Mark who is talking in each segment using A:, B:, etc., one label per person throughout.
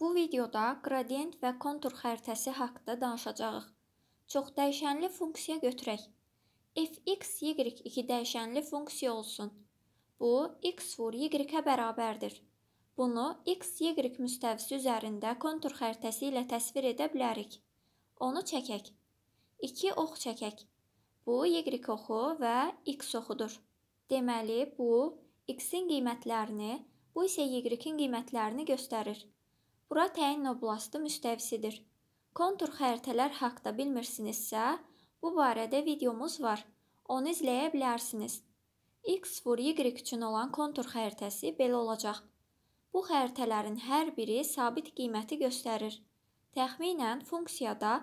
A: Bu videoda qradient və kontur xəritəsi haqqında danışacağıq. Çox dəyişənli funksiya götürək. fx, y iki dəyişənli funksiya olsun. Bu, x vur y-ə bərabərdir. Bunu x, y müstəvisi üzərində kontur xəritəsi ilə təsvir edə bilərik. Onu çəkək. 2 ox çəkək. Bu, y oxu və x oxudur. Deməli, bu, x-in qiymətlərini, bu isə y-in qiymətlərini göstərir. Bura təyin oblastı müstəvisidir. Kontur xəritələr haqda bilmirsinizsə, bu barədə videomuz var. Onu izləyə bilərsiniz. X vur Y üçün olan kontur xəritəsi belə olacaq. Bu xəritələrin hər biri sabit qiyməti göstərir. Təxminən funksiyada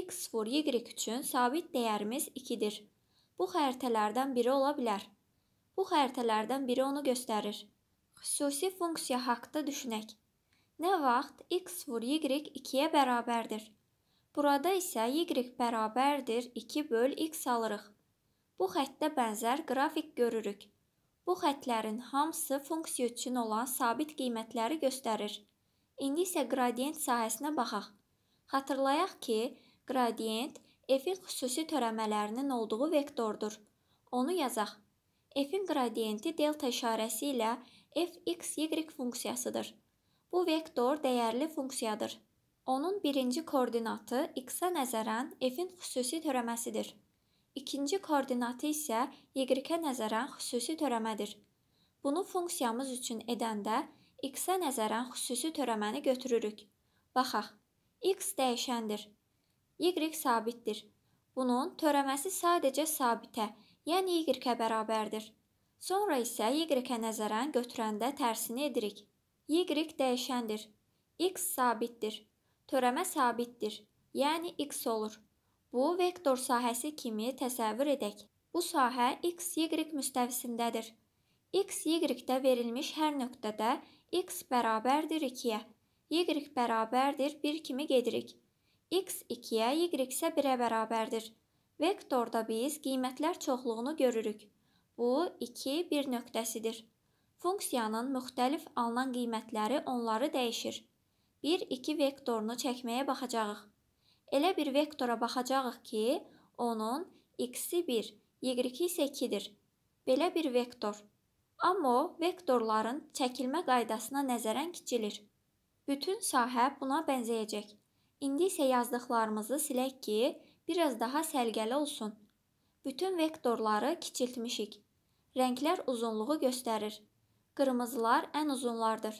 A: x vur y üçün sabit dəyərimiz 2-dir. Bu xəritələrdən biri ola bilər. Bu xəritələrdən biri onu göstərir. Xüsusi funksiya haqqda düşünək. Nə vaxt x vur y 2-yə bərabərdir. Burada isə y bərabərdir 2 böl x alırıq. Bu xəttə bənzər qrafik görürük. Bu xətlərin hamısı funksiya üçün olan sabit qiymətləri göstərir. İndi isə qradiyent sahəsinə baxaq. Xatırlayaq ki, qradiyent f-in xüsusi törəmələrinin olduğu vektordur. Onu yazaq. f-in qradiyenti delta işarəsi ilə f, x, y funksiyasıdır. Bu vektor dəyərli funksiyadır. Onun birinci koordinatı x-ə nəzərən f-in xüsusi törəməsidir. İkinci koordinatı isə y-ə nəzərən xüsusi törəmədir. Bunu funksiyamız üçün edəndə x-ə nəzərən xüsusi törəməni götürürük. Baxaq, x dəyişəndir, y sabitdir. Bunun törəməsi sadəcə sabitə, yəni y-ə bərabərdir. Sonra isə y-ə nəzərən götürəndə tərsini edirik. Y dəyişəndir. X sabitdir. Törəmə sabitdir. Yəni X olur. Bu vektor sahəsi kimi təsəvvür edək. Bu sahə x-y müstəvisindədir. x-y-də verilmiş hər nöqtədə x bərabərdir 2-yə, y bərabərdir 1 kimi gedirik. x 2-yə, y isə 1-ə bərabərdir. Vektorda biz qiymətlər çoxluğunu görürük. Bu 2 1 nöqtəsidir. Funksiyanın müxtəlif alınan qiymətləri onları dəyişir. 1-2 vektorunu çəkməyə baxacağıq. Elə bir vektora baxacağıq ki, onun x-i 1, y-i isə 2-dir. Belə bir vektor. Amma o, vektorların çəkilmə qaydasına nəzərən kiçilir. Bütün sahə buna bənzəyəcək. İndi isə yazdıqlarımızı silək ki, biraz daha səlqəli olsun. Bütün vektorları kiçiltmişik. Rənglər uzunluğu göstərir. Qırmızılar ən uzunlardır.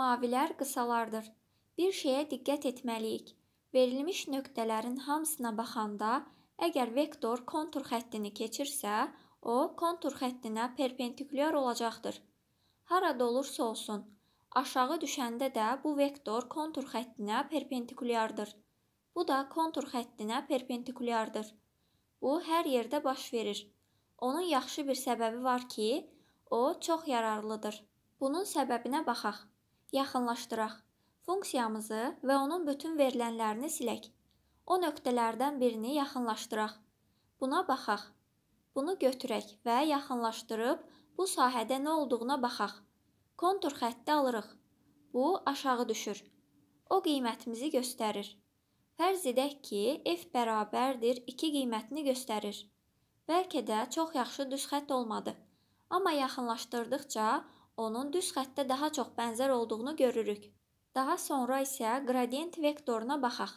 A: Mavilər qısalardır. Bir şeyə diqqət etməliyik. Verilmiş nöqtələrin hamısına baxanda, əgər vektor kontur xəttini keçirsə, o kontur xəttinə perpendikulyar olacaqdır. Harada olursa olsun, aşağı düşəndə də bu vektor kontur xəttinə perpendikulyardır. Bu da kontur xəttinə perpendikulyardır. Bu hər yerdə baş verir. Onun yaxşı bir səbəbi var ki, O çox yararlıdır. Bunun səbəbinə baxaq. Yaxınlaşdıraq. Funksiyamızı və onun bütün verilənlərini silək. O nöqtələrdən birini yaxınlaşdıraq. Buna baxaq. Bunu götürək və yaxınlaşdırıb bu sahədə nə olduğuna baxaq. Kontur xətti alırıq. Bu aşağı düşür. O qiymətimizi göstərir. Fərz edək ki, f bərabərdir 2 qiymətini göstərir. Bəlkə də çox yaxşı düz xətt olmadı. Amma yaxınlaşdırdıqca onun düz xəttə daha çox bənzər olduğunu görürük. Daha sonra isə qradiyent vektoruna baxaq.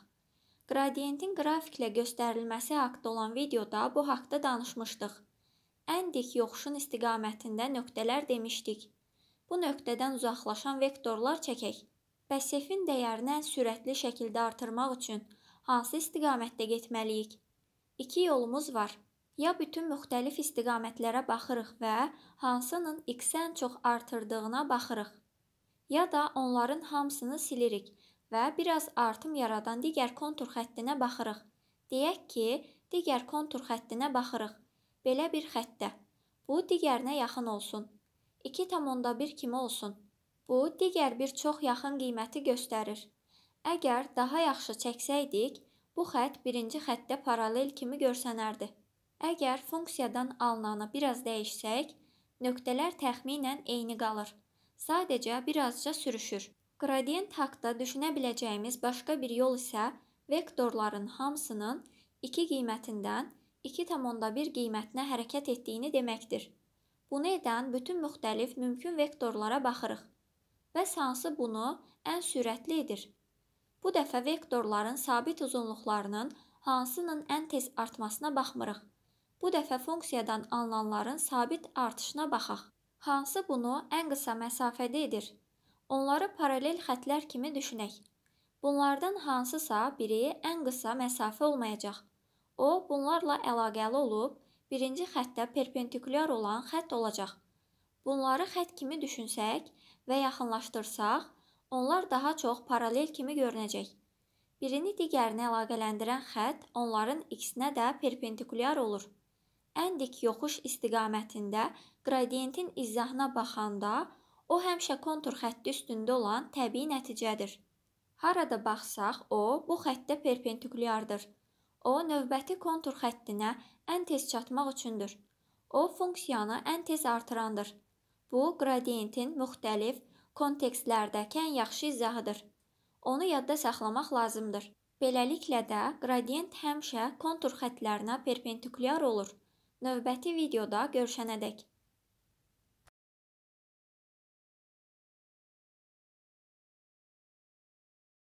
A: Qradiyentin qrafiklə göstərilməsi haqqında olan videoda bu haqqda danışmışdıq. Ən dik yoxuşun istiqamətində nöqtələr demişdik. Bu nöqtədən uzaqlaşan vektorlar çəkək. Bəs f-in dəyərini ən sürətli şəkildə artırmaq üçün hansı istiqamətdə getməliyik? İki yolumuz var ya bütün müxtəlif istiqamətlərə baxırıq və hansının x-ən çox artırdığına baxırıq. Ya da onların hamısını silirik və biraz artım yaradan digər kontur xəttinə baxırıq. Deyək ki, digər kontur xəttinə baxırıq. Belə bir xəttə. Bu digərinə yaxın olsun. 2.1 kimi olsun. Bu digər bir çox yaxın qiyməti göstərir. Əgər daha yaxşı çəksəydik, bu xətt birinci xəttə paralel kimi görsənərdi. Əgər funksiyadan alınanı biraz dəyişsək, nöqtələr təxminən eyni qalır. Sadəcə birazca sürüşür. Qradient haqqda düşünə biləcəyimiz başqa bir yol isə vektorların hamısının 2 qiymətindən 2,1 qiymətinə hərəkət etdiyini deməkdir. Bunu edən bütün müxtəlif mümkün vektorlara baxırıq. Bəs hansı bunu ən sürətli edir? Bu dəfə vektorların sabit uzunluqlarının hansının ən tez artmasına baxmırıq. Bu dəfə funksiyadan alınanların sabit artışına baxaq. Hansı bunu ən qısa məsafədə edir? Onları paralel xətlər kimi düşünək. Bunlardan hansısa biri ən qısa məsafə olmayacaq. O, bunlarla əlaqəli olub, birinci xəttə perpendikulyar olan xətt olacaq. Bunları xətt kimi düşünsək və yaxınlaşdırsaq, onlar daha çox paralel kimi görünəcək. Birini digərinə əlaqələndirən xətt onların ikisinə də perpendikulyar olur ən dik yoxuş istiqamətində qradiyentin izahına baxanda o həmişə kontur xətti üstündə olan təbii nəticədir. Harada baxsaq, o bu xəttə perpendikulyardır. O növbəti kontur xəttinə ən tez çatmaq üçündür. O funksiyanı ən tez artırandır. Bu qradiyentin müxtəlif kontekstlərdəki ən yaxşı izahıdır. Onu yadda saxlamaq lazımdır. Beləliklə də qradiyent həmişə kontur xəttlərinə perpendikulyar olur. Növbəti videoda görüşənədək.